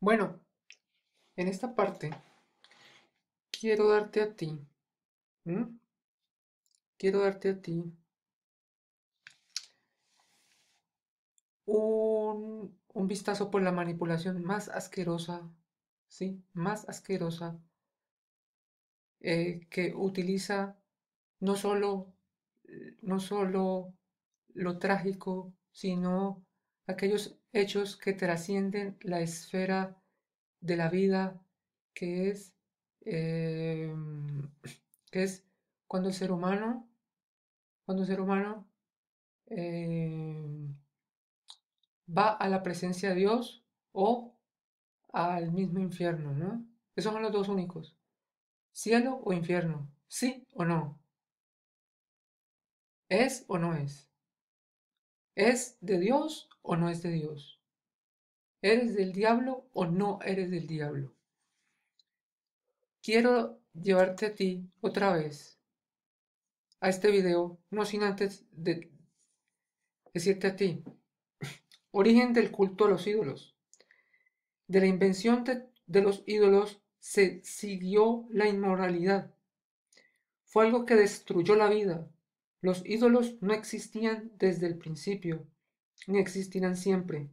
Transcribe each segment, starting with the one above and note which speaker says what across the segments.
Speaker 1: Bueno, en esta parte quiero darte a ti, quiero darte a ti un, un, vistazo por la manipulación más asquerosa, ¿sí? Más asquerosa eh, que utiliza no solo, no solo lo trágico, sino aquellos hechos que trascienden la esfera de la vida que es, eh, que es cuando el ser humano, cuando el ser humano eh, va a la presencia de Dios o al mismo infierno, ¿no? Esos son los dos únicos. Cielo o infierno, sí o no. ¿Es o no es? ¿Es de Dios o no es de Dios? ¿Eres del diablo o no eres del diablo? Quiero llevarte a ti otra vez a este video, no sin antes de decirte a ti, origen del culto a los ídolos. De la invención de los ídolos se siguió la inmoralidad. Fue algo que destruyó la vida, los ídolos no existían desde el principio, ni existirán siempre.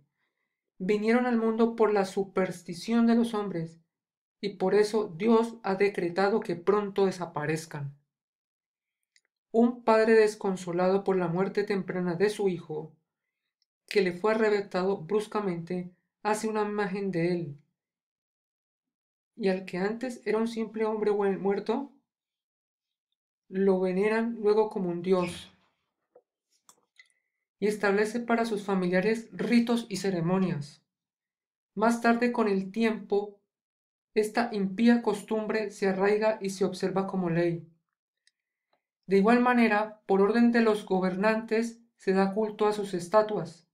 Speaker 1: Vinieron al mundo por la superstición de los hombres, y por eso Dios ha decretado que pronto desaparezcan. Un padre desconsolado por la muerte temprana de su hijo, que le fue arrebatado bruscamente, hace una imagen de él. Y al que antes era un simple hombre muerto, lo veneran luego como un dios y establece para sus familiares ritos y ceremonias. Más tarde con el tiempo, esta impía costumbre se arraiga y se observa como ley. De igual manera, por orden de los gobernantes, se da culto a sus estatuas.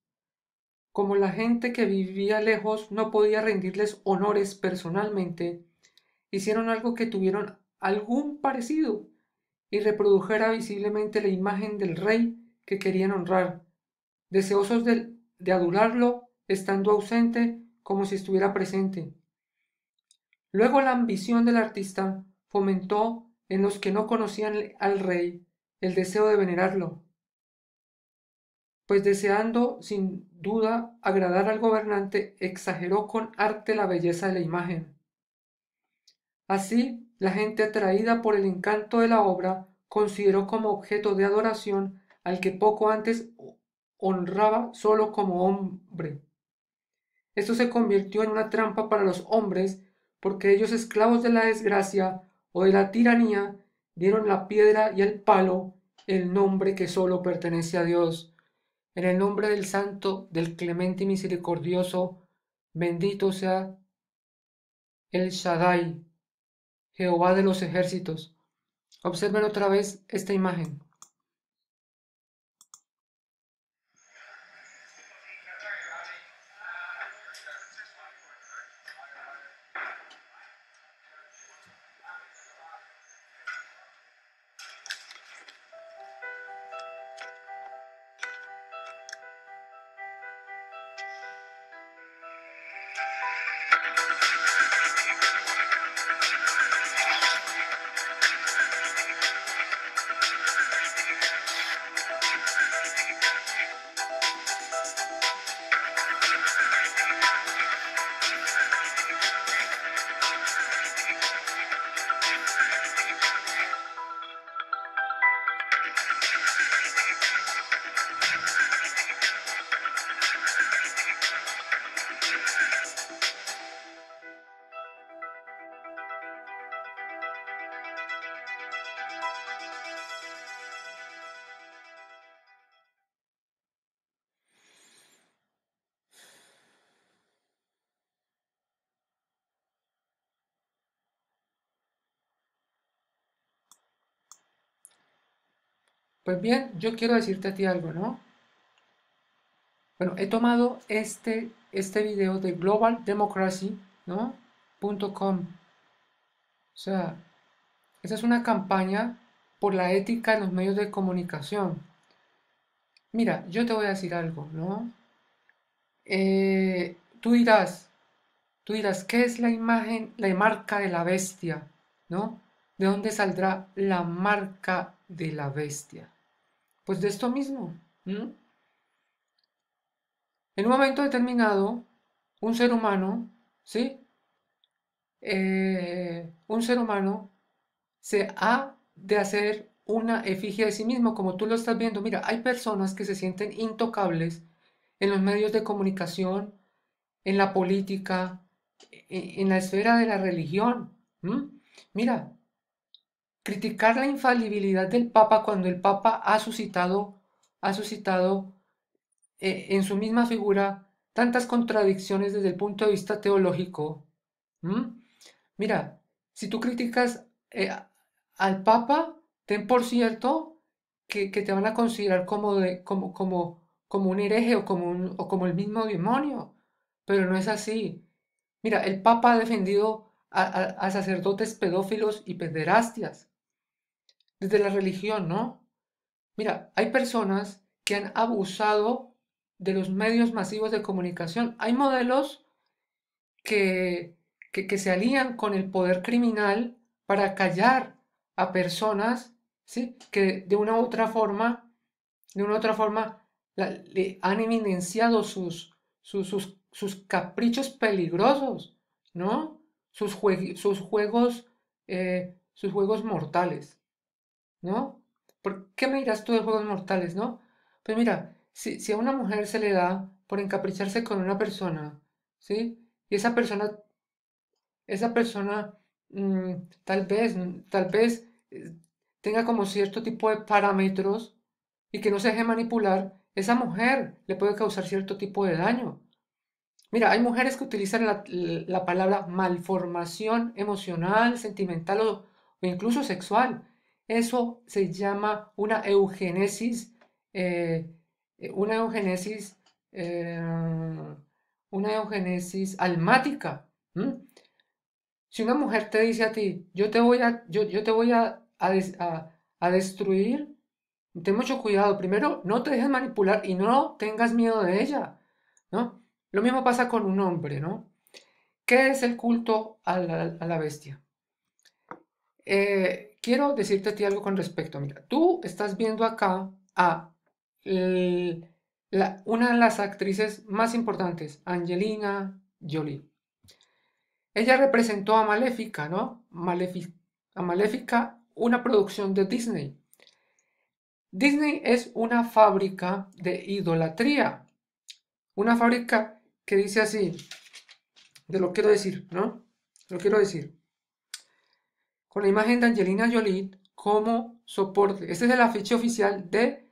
Speaker 1: Como la gente que vivía lejos no podía rendirles honores personalmente, hicieron algo que tuvieron algún parecido y reprodujera visiblemente la imagen del rey que querían honrar, deseosos de, adularlo, estando ausente como si estuviera presente. Luego la ambición del artista fomentó en los que no conocían al rey el deseo de venerarlo, pues deseando sin duda agradar al gobernante exageró con arte la belleza de la imagen. Así, la gente atraída por el encanto de la obra consideró como objeto de adoración al que poco antes honraba solo como hombre. Esto se convirtió en una trampa para los hombres porque ellos esclavos de la desgracia o de la tiranía dieron la piedra y el palo el nombre que solo pertenece a Dios. En el nombre del Santo, del Clemente y Misericordioso, bendito sea el Shaddai. Jehová de los ejércitos. Observen otra vez esta imagen. Pues bien, yo quiero decirte a ti algo, ¿no? Bueno, he tomado este, este video de globaldemocracy.com. ¿no? O sea, esa es una campaña por la ética en los medios de comunicación. Mira, yo te voy a decir algo, ¿no? Eh, tú dirás, tú dirás, ¿qué es la imagen, la marca de la bestia? ¿No? ¿De dónde saldrá la marca de la bestia? Pues de esto mismo. En un momento determinado, un ser humano, ¿sí? Eh, un ser humano se ha de hacer una efigie de sí mismo, como tú lo estás viendo. Mira, hay personas que se sienten intocables en los medios de comunicación, en la política, e, en la esfera de la religión. Mira, criticar la infalibilidad del Papa cuando el Papa ha suscitado, ha suscitado eh, en su misma figura tantas contradicciones desde el punto de vista teológico. ¿Mm? Mira, si tú criticas eh, al Papa, ten por cierto que, te van a considerar como, de, como, como, como un hereje o como, o como el mismo demonio, pero no es así. Mira, el Papa ha defendido a sacerdotes pedófilos y pederastias desde la religión, ¿no? Mira, hay personas que han abusado de los medios masivos de comunicación. Hay modelos que, que, se alían con el poder criminal para callar a personas, ¿sí? Que de una u otra forma, de una u otra forma, han evidenciado sus, sus, caprichos peligrosos, ¿no? Sus, sus juegos, eh, sus juegos mortales. ¿no? ¿Por qué me dirás tú de juegos mortales, no? Pues mira, si, si a una mujer se le da por encapricharse con una persona, ¿sí? Y esa persona, esa persona mm, tal vez, mm, tal vez eh, tenga como cierto tipo de parámetros y que no se deje manipular, esa mujer le puede causar cierto tipo de daño. Mira, hay mujeres que utilizan la, la palabra malformación emocional, sentimental o incluso sexual eso se llama una eugenesis, eh, eh, una eugenesis, eh, una eugenesis almática. Si una mujer te dice a ti, yo te voy a, yo, te voy a, destruir, ten mucho cuidado. Primero, no te dejes manipular y no tengas miedo de ella, ¿no? Lo mismo pasa con un hombre, ¿no? ¿Qué es el culto a la, a la bestia? Eh, quiero decirte a algo con respecto. Mira, tú estás viendo acá a una de las actrices más importantes, Angelina Jolie. Ella representó a Maléfica, ¿no? Maléfica, a Maléfica, una producción de Disney. Disney es una fábrica de idolatría. Una fábrica que dice así, de lo quiero decir, ¿no? Lo quiero decir con la imagen de Angelina Jolie como soporte. Este es el afiche oficial de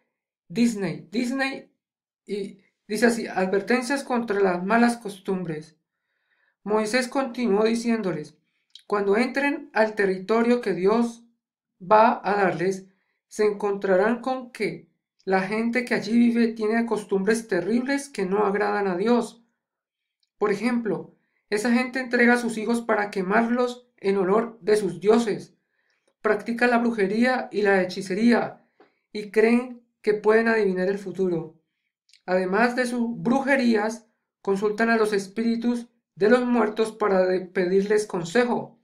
Speaker 1: Disney. Disney y dice así, advertencias contra las malas costumbres. Moisés continuó diciéndoles, cuando entren al territorio que Dios va a darles, se encontrarán con que la gente que allí vive tiene costumbres terribles que no agradan a Dios. Por ejemplo, esa gente entrega a sus hijos para quemarlos en honor de sus dioses, practican la brujería y la hechicería y creen que pueden adivinar el futuro. Además de sus brujerías, consultan a los espíritus de los muertos para pedirles consejo.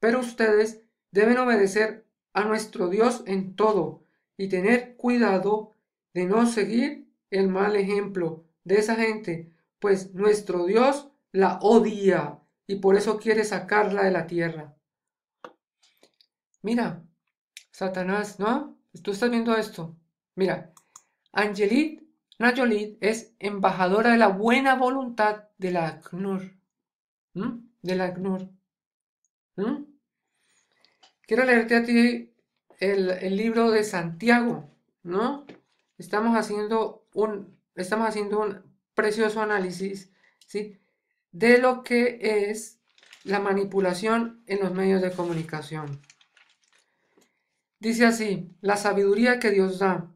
Speaker 1: Pero ustedes deben obedecer a nuestro Dios en todo y tener cuidado de no seguir el mal ejemplo de esa gente, pues nuestro Dios la odia y por eso quiere sacarla de la tierra. Mira, Satanás, ¿no? Tú estás viendo esto. Mira, Angelit Nayolit es embajadora de la buena voluntad de la ACNUR. De la ACNUR. Quiero leerte a ti el, el, libro de Santiago, ¿no? Estamos haciendo un, estamos haciendo un precioso análisis, ¿sí? de lo que es la manipulación en los medios de comunicación. Dice así, la sabiduría que Dios da.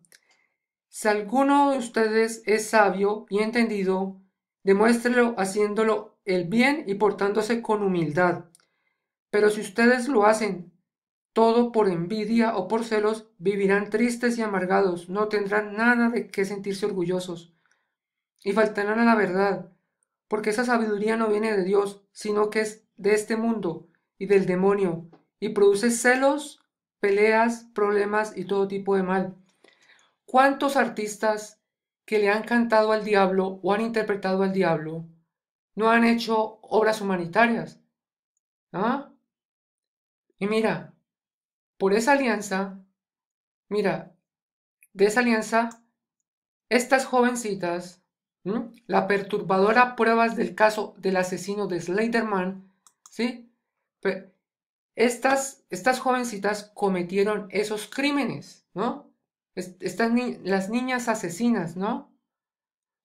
Speaker 1: Si alguno de ustedes es sabio y entendido, demuéstrelo haciéndolo el bien y portándose con humildad. Pero si ustedes lo hacen todo por envidia o por celos, vivirán tristes y amargados, no tendrán nada de qué sentirse orgullosos y faltarán a la verdad porque esa sabiduría no viene de Dios, sino que es de este mundo y del demonio, y produce celos, peleas, problemas y todo tipo de mal. ¿Cuántos artistas que le han cantado al diablo o han interpretado al diablo no han hecho obras humanitarias? ¿Ah? Y mira, por esa alianza, mira, de esa alianza, estas jovencitas la perturbadora pruebas del caso del asesino de Slenderman, ¿sí? estas, estas jovencitas cometieron esos crímenes, ¿no? Estas las niñas asesinas, ¿no?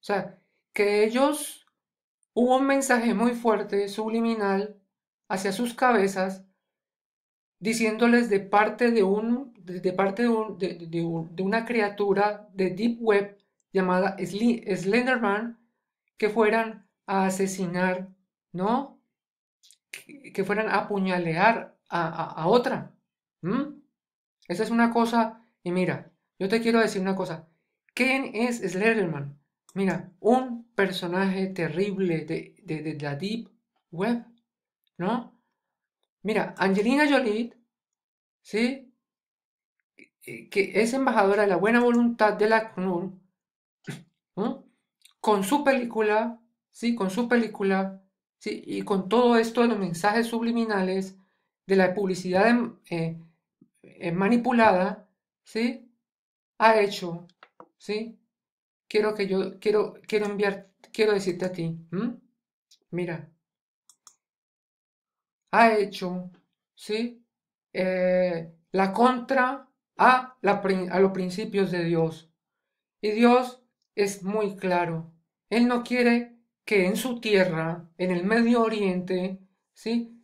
Speaker 1: O sea, que ellos hubo un mensaje muy fuerte, subliminal, hacia sus cabezas, diciéndoles de parte de, un, de, parte de, una criatura de Deep Web, llamada Slenderman que fueran a asesinar, ¿no? Que fueran a puñalear a, otra. Esa es una cosa, y mira, yo te quiero decir una cosa. ¿Quién es Slenderman? Mira, un personaje terrible de, de, de la Deep Web, ¿no? Mira, Angelina Jolie, ¿sí? Que es embajadora de la buena voluntad de la CNUR, con su película, ¿sí? Con su película, ¿sí? Y con todo esto de los mensajes subliminales, de la publicidad em, eh, eh, manipulada, ¿sí? Ha hecho, ¿sí? Quiero que yo, quiero, quiero enviar, quiero decirte a ti, mira, ha hecho, ¿sí? Eh, la contra a, la, a los principios de Dios. Y Dios es muy claro. Él no quiere que en su tierra, en el Medio Oriente, ¿sí?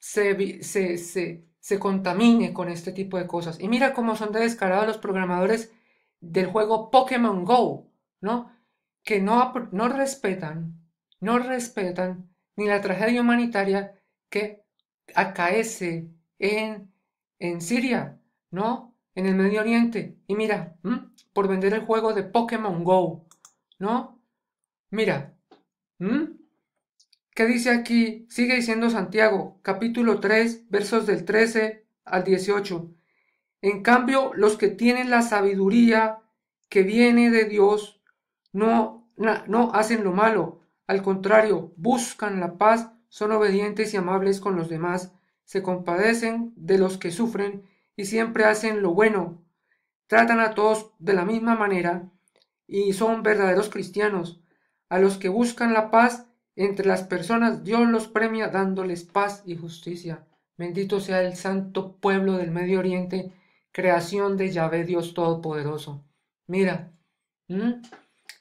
Speaker 1: se, se, contamine con este tipo de cosas. Y mira cómo son de descarados los programadores del juego Pokémon Go, ¿no? Que no, no respetan, no respetan ni la tragedia humanitaria que acaece en, en Siria, ¿no? En el Medio Oriente. Y mira, por vender el juego de Pokémon Go, ¿no? Mira, ¿qué dice aquí? Sigue diciendo Santiago, capítulo 3, versos del 13 al 18. En cambio, los que tienen la sabiduría que viene de Dios no, no hacen lo malo, al contrario, buscan la paz, son obedientes y amables con los demás, se compadecen de los que sufren y siempre hacen lo bueno tratan a todos de la misma manera y son verdaderos cristianos. A los que buscan la paz entre las personas, Dios los premia dándoles paz y justicia. Bendito sea el santo pueblo del Medio Oriente, creación de Yahvé Dios Todopoderoso. Mira,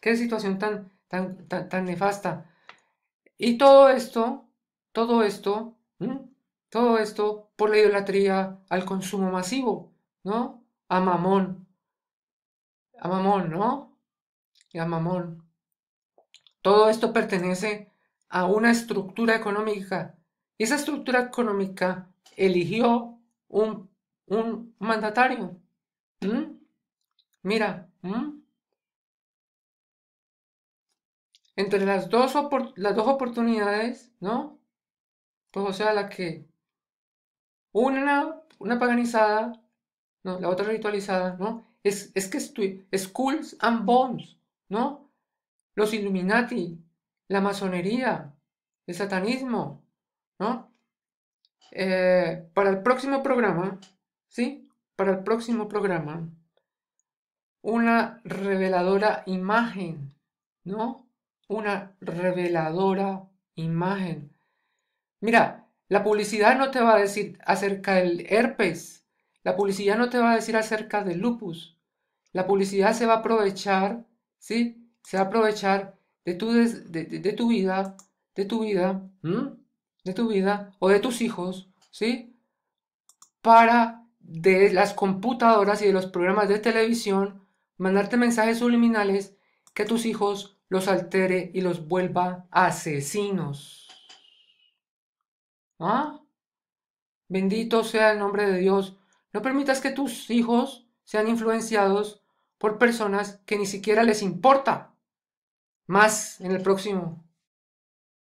Speaker 1: qué situación tan, tan, tan, nefasta. Y todo esto, todo esto, todo esto por la idolatría al consumo masivo, ¿no? A mamón, a Mamón, ¿no? Y a Mamón. Todo esto pertenece a una estructura económica. Y esa estructura económica eligió un, un mandatario. ¿Mm? Mira, ¿Mm? entre las dos, las dos oportunidades, ¿no? Pues o sea, la que una, una paganizada, ¿no? la otra ritualizada, ¿no? Es, es que estoy, Skulls and Bones, ¿no? Los Illuminati, la masonería, el satanismo, ¿no? Eh, para el próximo programa, ¿sí? Para el próximo programa, una reveladora imagen, ¿no? Una reveladora imagen. Mira, la publicidad no te va a decir acerca del herpes, la publicidad no te va a decir acerca del lupus. La publicidad se va a aprovechar, ¿sí? Se va a aprovechar de tu, de, tu vida, de tu vida, de tu vida o de tus hijos, ¿sí? Para de las computadoras y de los programas de televisión mandarte mensajes subliminales que tus hijos los altere y los vuelva asesinos. ¿Ah? Bendito sea el nombre de Dios no permitas que tus hijos sean influenciados por personas que ni siquiera les importa. Más en el próximo